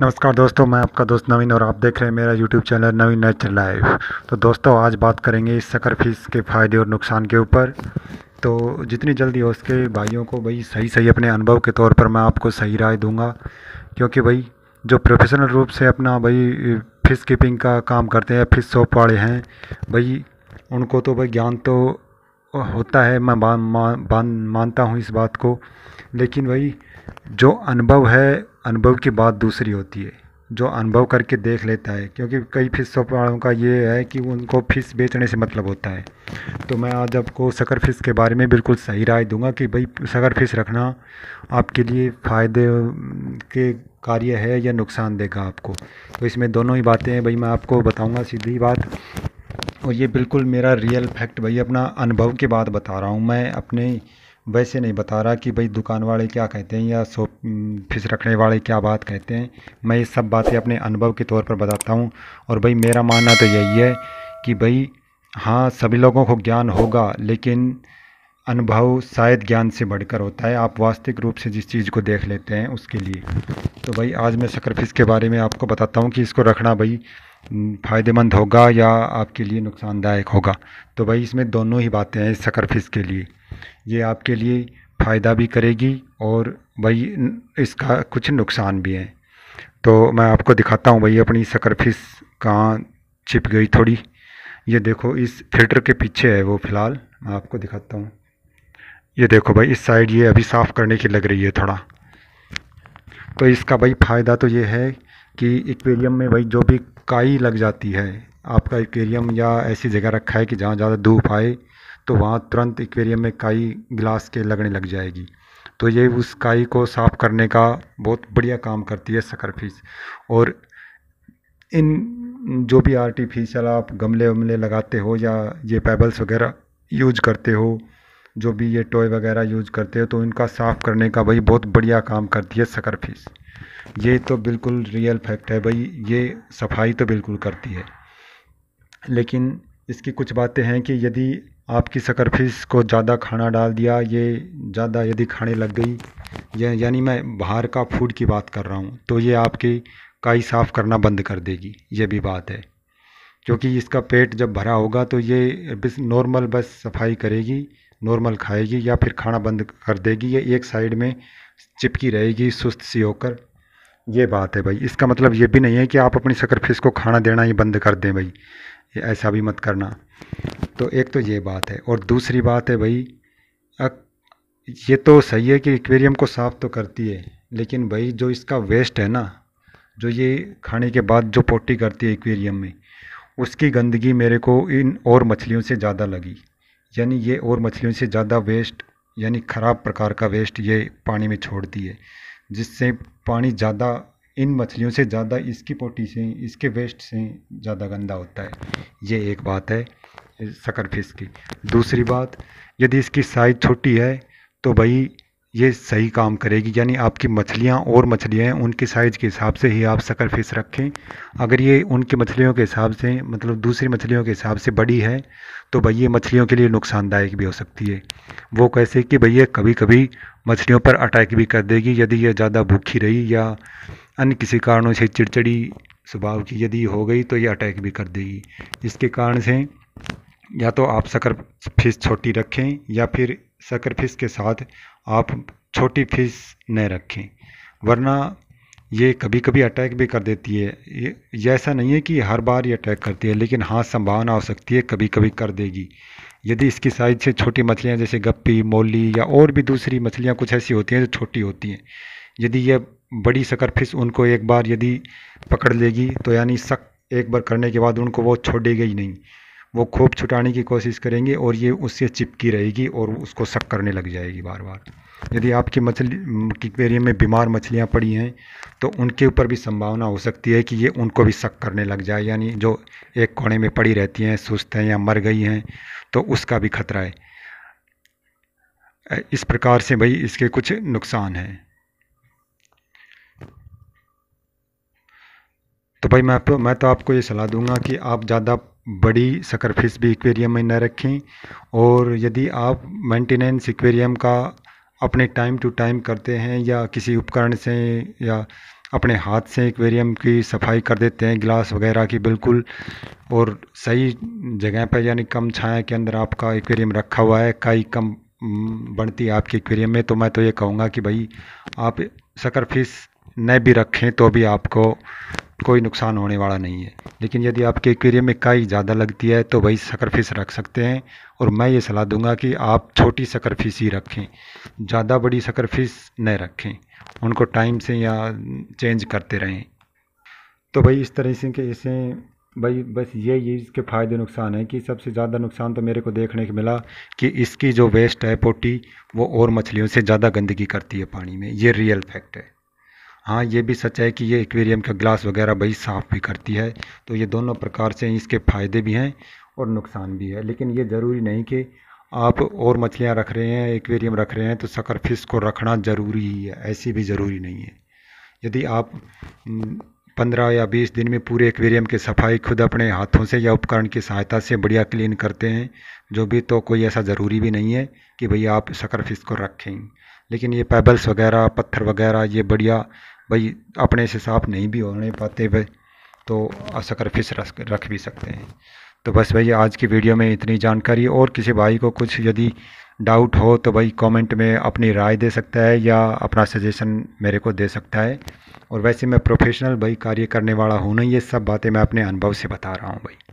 नमस्कार दोस्तों मैं आपका दोस्त नवीन और आप देख रहे हैं मेरा YouTube channel Naveen nature life तो दोस्तों आज बात करेंगे इस सकर फीस के फ़ायदे और नुकसान के ऊपर तो जितनी जल्दी हो उसके भाइयों को भाई सही सही अपने अनुभव के तौर पर मैं आपको सही राय दूंगा क्योंकि भाई जो प्रोफेशनल रूप से अपना भाई फ़िश कीपिंग का काम करते हैं फिश शॉप वाले हैं भाई उनको तो भाई ज्ञान तो होता है मैं मानता हूँ इस बात को लेकिन भाई जो अनुभव है अनुभव की बात दूसरी होती है जो अनुभव करके देख लेता है क्योंकि कई फिश वालों का ये है कि उनको फ़िश बेचने से मतलब होता है तो मैं आज आपको सकर फ़िश के बारे में बिल्कुल सही राय दूंगा कि भाई सकर फ़िश रखना आपके लिए फ़ायदे के कार्य है या नुकसान देगा आपको तो इसमें दोनों ही बातें हैं भाई मैं आपको बताऊँगा सीधी बात और ये बिल्कुल मेरा रियल फैक्ट भाई अपना अनुभव के बाद बता रहा हूँ मैं अपने वैसे नहीं बता रहा कि भाई दुकान वाले क्या कहते हैं या सो फिस रखने वाले क्या बात कहते हैं मैं ये सब बातें अपने अनुभव के तौर पर बताता हूँ और भाई मेरा मानना तो यही है कि भाई हाँ सभी लोगों को ज्ञान होगा लेकिन अनुभव शायद ज्ञान से बढ़कर होता है आप वास्तविक रूप से जिस चीज़ को देख लेते हैं उसके लिए तो भाई आज मैं शकरफिश के बारे में आपको बताता हूँ कि इसको रखना भाई फ़ायदेमंद होगा या आपके लिए नुकसानदायक होगा तो भाई इसमें दोनों ही बातें हैं शकरफिश के लिए ये आपके लिए फ़ायदा भी करेगी और भाई इसका कुछ नुकसान भी है तो मैं आपको दिखाता हूँ भाई अपनी सकरफिस कहाँ छिप गई थोड़ी ये देखो इस फिल्टर के पीछे है वो फ़िलहाल मैं आपको दिखाता हूँ ये देखो भाई इस साइड ये अभी साफ़ करने की लग रही है थोड़ा तो इसका भाई फ़ायदा तो ये है कि एक्वेरियम में भाई जो भी काई लग जाती है आपका एक्वेरियम या ऐसी जगह रखा है कि जहाँ ज़्यादा धूप आए तो वहाँ तुरंत एक्वेरियम में काई गिलास के लगने लग जाएगी तो ये उस काई को साफ़ करने का बहुत बढ़िया काम करती है फीस और इन जो भी आर्टिफिशियल आप गमले वमले लगाते हो या ये पेबल्स वगैरह यूज करते हो जो भी ये टॉय वगैरह यूज करते हो तो इनका साफ़ करने का भाई बहुत बढ़िया काम करती है फीस ये तो बिल्कुल रियल फैक्ट है भाई ये सफाई तो बिल्कुल करती है लेकिन इसकी कुछ बातें हैं कि यदि आपकी सकर फिश को ज़्यादा खाना डाल दिया ये ज़्यादा यदि खाने लग गई या यानी मैं बाहर का फूड की बात कर रहा हूँ तो ये आपकी काई साफ़ करना बंद कर देगी ये भी बात है क्योंकि इसका पेट जब भरा होगा तो ये बस नॉर्मल बस सफाई करेगी नॉर्मल खाएगी या फिर खाना बंद कर देगी ये एक साइड में चिपकी रहेगी सुस्त सी होकर ये बात है भाई इसका मतलब ये भी नहीं है कि आप अपनी फिश को खाना देना ही बंद कर दें भाई ऐसा भी मत करना तो एक तो ये बात है और दूसरी बात है भाई ये तो सही है कि एक्वेरियम को साफ़ तो करती है लेकिन भाई जो इसका वेस्ट है ना जो ये खाने के बाद जो पोटी करती है एक्वेरियम में उसकी गंदगी मेरे को इन और मछलियों से ज़्यादा लगी यानी ये और मछलियों से ज़्यादा वेस्ट यानी ख़राब प्रकार का वेस्ट ये पानी में छोड़ती है जिससे पानी ज़्यादा इन मछलियों से ज़्यादा इसकी पोटी से इसके वेस्ट से ज़्यादा गंदा होता है ये एक बात है सकर फिश की दूसरी बात यदि इसकी साइज़ छोटी है तो भाई ये सही काम करेगी यानी आपकी मछलियाँ और मछलियाँ हैं उनकी साइज़ के हिसाब से ही आप सकर फिश रखें अगर ये उनकी मछलियों के हिसाब से मतलब दूसरी मछलियों के हिसाब से बड़ी है तो भाई ये मछलियों के लिए नुकसानदायक भी हो सकती है वो कैसे कि भैया कभी कभी मछलियों पर अटैक भी कर देगी यदि ये ज़्यादा भूखी रही या अन्य किसी कारणों से चिड़चिड़ी स्वभाव की यदि हो गई तो ये अटैक भी कर देगी जिसके कारण से या तो आप सकर फीस छोटी रखें या फिर सकर फीस के साथ आप छोटी फीस न रखें वरना ये कभी कभी अटैक भी कर देती है ये ऐसा नहीं है कि हर बार ये अटैक करती है लेकिन हाँ संभावना हो सकती है कभी कभी कर देगी यदि इसकी साइज से छोटी मछलियाँ जैसे गप्पी मोली या और भी दूसरी मछलियाँ कुछ ऐसी होती हैं जो छोटी होती हैं यदि यह बड़ी सकर फिश उनको एक बार यदि पकड़ लेगी तो यानी सक एक बार करने के बाद उनको वो छोड़ेगी ही नहीं वो खूब छुटाने की कोशिश करेंगे और ये उससे चिपकी रहेगी और उसको शक करने लग जाएगी बार बार यदि आपके मछली एक्वेरियम में बीमार मछलियाँ पड़ी हैं तो उनके ऊपर भी संभावना हो सकती है कि ये उनको भी शक करने लग जाए यानी जो एक कोने में पड़ी रहती हैं सुस्त हैं या मर गई हैं तो उसका भी खतरा है इस प्रकार से भाई इसके कुछ नुकसान हैं तो भाई मैं मैं तो आपको ये सलाह दूंगा कि आप ज़्यादा बड़ी सकर फिश भी एक्वेरियम में न रखें और यदि आप मेंटेनेंस एक्वेरियम का अपने टाइम टू टाइम करते हैं या किसी उपकरण से या अपने हाथ से एक्वेरियम की सफाई कर देते हैं गिलास वगैरह की बिल्कुल और सही जगह पर यानी कम छाया के अंदर आपका एक्वेरियम रखा हुआ है काई कम बढ़ती है आपके एक्वेरियम में तो मैं तो ये कहूँगा कि भाई आप सकर फिश न भी रखें तो भी आपको कोई नुकसान होने वाला नहीं है लेकिन यदि आपके एक्वेरियम में काई ज़्यादा लगती है तो वही सकरफिश रख सकते हैं और मैं ये सलाह दूंगा कि आप छोटी सकरफिश ही रखें ज़्यादा बड़ी सकरफिश न रखें उनको टाइम से या चेंज करते रहें तो भाई इस तरह से कि इसे भाई बस ये ये इसके फ़ायदे नुकसान है कि सबसे ज़्यादा नुकसान तो मेरे को देखने को मिला कि इसकी जो वेस्ट है पोटी वो और मछलियों से ज़्यादा गंदगी करती है पानी में ये रियल फैक्ट है हाँ ये भी सच है कि ये एक्वेरियम का ग्लास वगैरह बही साफ़ भी करती है तो ये दोनों प्रकार से इसके फ़ायदे भी हैं और नुकसान भी है लेकिन ये ज़रूरी नहीं कि आप और मछलियाँ रख रहे हैं एक्वेरियम रख रहे हैं तो सकर फिश को रखना ज़रूरी ही है ऐसी भी ज़रूरी नहीं है यदि आप हम्म, पंद्रह या बीस दिन में पूरे एक्वेरियम की सफाई खुद अपने हाथों से या उपकरण की सहायता से बढ़िया क्लीन करते हैं जो भी तो कोई ऐसा ज़रूरी भी नहीं है कि भई आप सकर फिश को रखें लेकिन ये पैबल्स वगैरह पत्थर वगैरह ये बढ़िया भाई अपने से साफ नहीं भी होने पाते भाई तो फिस रख भी सकते हैं तो बस भाई आज की वीडियो में इतनी जानकारी और किसी भाई को कुछ यदि डाउट हो तो भाई कमेंट में अपनी राय दे सकता है या अपना सजेशन मेरे को दे सकता है और वैसे मैं प्रोफेशनल भाई कार्य करने वाला हूँ ना ये सब बातें मैं अपने अनुभव से बता रहा हूँ भाई